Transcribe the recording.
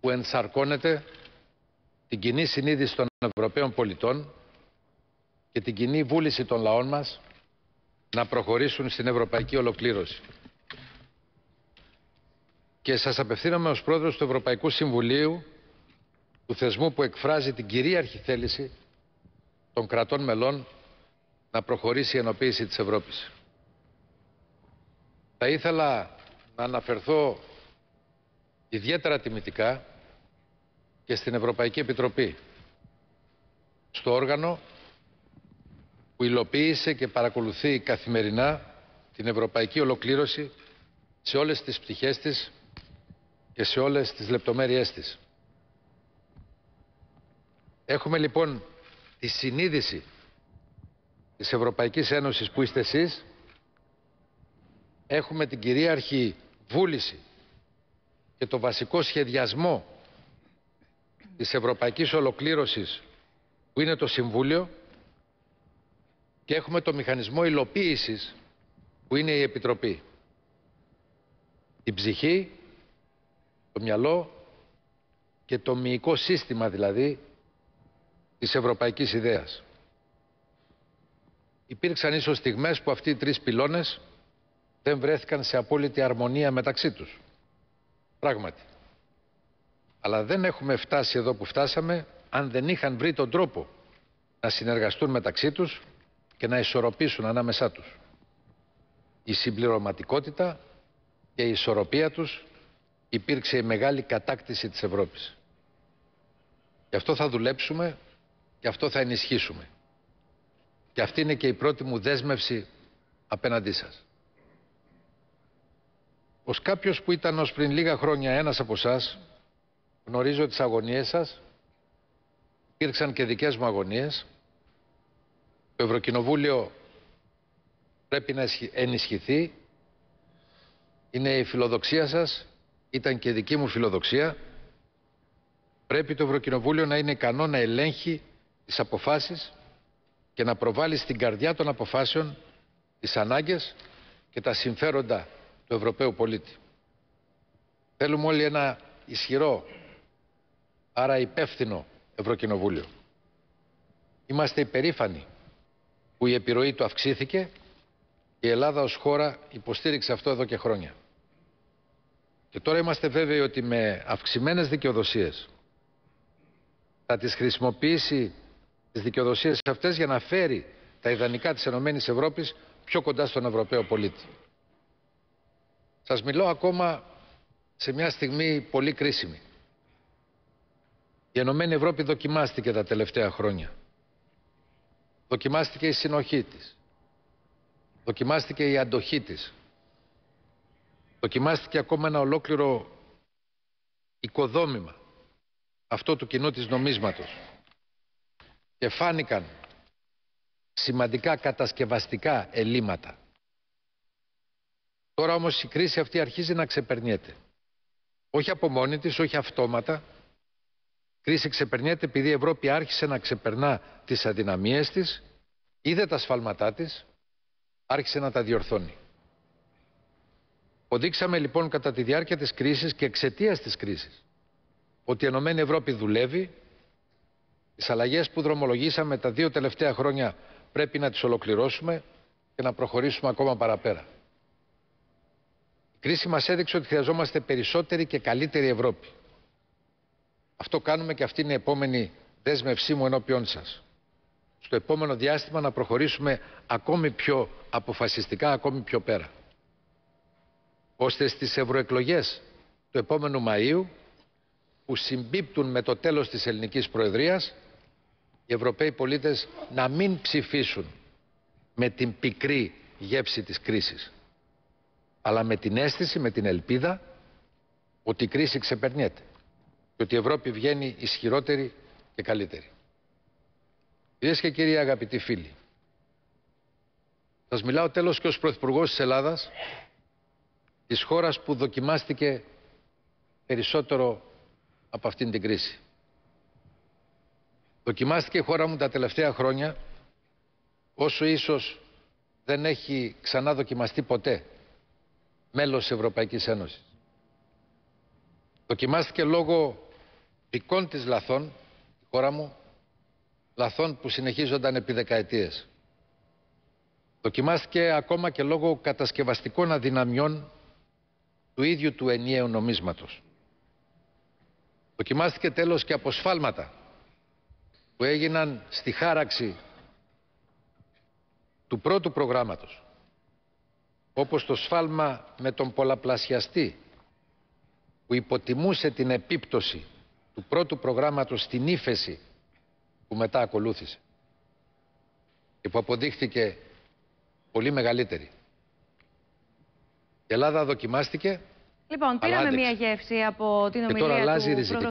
που ενσαρκώνεται την κοινή συνείδηση των Ευρωπαίων πολιτών και την κοινή βούληση των λαών μας να προχωρήσουν στην ευρωπαϊκή ολοκλήρωση. Και σας απευθύνομαι ως πρόεδρος του Ευρωπαϊκού Συμβουλίου του θεσμού που εκφράζει την κυρίαρχη θέληση των κρατών μελών να προχωρήσει η ενοποίηση της Ευρώπης. Θα ήθελα να αναφερθώ ιδιαίτερα τιμητικά και στην Ευρωπαϊκή Επιτροπή, στο όργανο που υλοποίησε και παρακολουθεί καθημερινά την ευρωπαϊκή ολοκλήρωση σε όλες τις πτυχές της και σε όλες τις λεπτομέρειές της. Έχουμε λοιπόν τη συνείδηση της Ευρωπαϊκής Ένωσης που είστε εσείς, έχουμε την κυρίαρχη βούληση και το βασικό σχεδιασμό της ευρωπαϊκής ολοκλήρωσης που είναι το Συμβούλιο και έχουμε το μηχανισμό υλοποίησης που είναι η Επιτροπή. Η ψυχή, το μυαλό και το μυϊκό σύστημα δηλαδή της ευρωπαϊκής ιδέας. Υπήρξαν ίσως στιγμές που αυτοί οι τρεις πυλώνες δεν βρέθηκαν σε απόλυτη αρμονία μεταξύ τους. Πράγματι. Αλλά δεν έχουμε φτάσει εδώ που φτάσαμε αν δεν είχαν βρει τον τρόπο να συνεργαστούν μεταξύ τους και να ισορροπήσουν ανάμεσά τους. Η συμπληρωματικότητα και η ισορροπία τους υπήρξε η μεγάλη κατάκτηση της Ευρώπης. Γι' αυτό θα δουλέψουμε, και αυτό θα ενισχύσουμε. Και αυτή είναι και η πρώτη μου δέσμευση απέναντί σας. Ως κάποιος που ήταν ως πριν λίγα χρόνια ένας από εσάς, γνωρίζω τις αγωνίες σας. Υπήρξαν και δικές μου αγωνίες. Το Ευρωκοινοβούλιο πρέπει να ενισχυθεί. Είναι η φιλοδοξία σας, ήταν και δική μου φιλοδοξία. Πρέπει το Ευρωκοινοβούλιο να είναι ικανό να ελέγχει τις αποφάσεις και να προβάλλει στην καρδιά των αποφάσεων τις ανάγκες και τα συμφέροντα του Ευρωπαίου πολίτη. Θέλουμε όλοι ένα ισχυρό, άρα υπεύθυνο Ευρωκοινοβούλιο. Είμαστε υπερήφανοι που η επιρροή του αυξήθηκε και η Ελλάδα ως χώρα υποστήριξε αυτό εδώ και χρόνια. Και τώρα είμαστε βέβαιοι ότι με αυξημένες δικαιοδοσίες θα τις χρησιμοποιήσει τις δικαιοδοσίες αυτές για να φέρει τα ιδανικά της ΕΕ πιο κοντά στον Ευρωπαίο πολίτη. Σας μιλώ ακόμα σε μια στιγμή πολύ κρίσιμη. Η Ενωμένη Ευρώπη δοκιμάστηκε τα τελευταία χρόνια. Δοκιμάστηκε η συνοχή της. Δοκιμάστηκε η αντοχή της. Δοκιμάστηκε ακόμα ένα ολόκληρο οικοδόμημα αυτό του κοινού της νομίσματος. Και φάνηκαν σημαντικά κατασκευαστικά ελλείμματα Τώρα όμως η κρίση αυτή αρχίζει να ξεπερνιέται. Όχι από μόνη της, όχι αυτόματα. Η κρίση ξεπερνιέται επειδή η Ευρώπη άρχισε να ξεπερνά τις αδυναμίες της, είδε τα σφάλματά της, άρχισε να τα διορθώνει. Οδείξαμε λοιπόν κατά τη διάρκεια της κρίσης και εξαιτίας της κρίσης ότι η Ενωμένη ΕΕ Ευρώπη δουλεύει, τις αλλαγές που δρομολογήσαμε τα δύο τελευταία χρόνια πρέπει να τις ολοκληρώσουμε και να προχωρήσουμε ακόμα παραπέρα κρίση μας έδειξε ότι χρειαζόμαστε περισσότερη και καλύτερη Ευρώπη. Αυτό κάνουμε και αυτή είναι η επόμενη δέσμευσή μου ενώπιόν σας. Στο επόμενο διάστημα να προχωρήσουμε ακόμη πιο αποφασιστικά, ακόμη πιο πέρα. Ώστε στις ευρωεκλογές του επόμενου Μαΐου, που συμπίπτουν με το τέλος της ελληνικής προεδρίας, οι Ευρωπαίοι πολίτες να μην ψηφίσουν με την πικρή γεύση της κρίσης αλλά με την αίσθηση, με την ελπίδα ότι η κρίση ξεπερνιέται και ότι η Ευρώπη βγαίνει ισχυρότερη και καλύτερη. Κυρίες και κύριοι αγαπητοί φίλοι, σας μιλάω τέλος και ως Πρωθυπουργός της Ελλάδας, της χώρας που δοκιμάστηκε περισσότερο από αυτήν την κρίση. Δοκιμάστηκε η χώρα μου τα τελευταία χρόνια, όσο ίσως δεν έχει ξανά δοκιμαστεί ποτέ μέλος της Ευρωπαϊκής Ένωσης. Δοκιμάστηκε λόγω δικών της λαθών, η χώρα μου, λαθών που συνεχίζονταν επί δεκαετίες. Δοκιμάστηκε ακόμα και λόγω κατασκευαστικών αδυναμιών του ίδιου του ενιαίου νομίσματος. Δοκιμάστηκε τέλος και αποσφάλματα που έγιναν στη χάραξη του πρώτου προγράμματος όπως το σφάλμα με τον πολλαπλασιαστή που υποτιμούσε την επίπτωση του πρώτου προγράμματος στην ύφεση που μετά ακολούθησε και που αποδείχθηκε πολύ μεγαλύτερη. Η Ελλάδα δοκιμάστηκε. Λοιπόν, πήραμε μια γεύση από την ομιλία του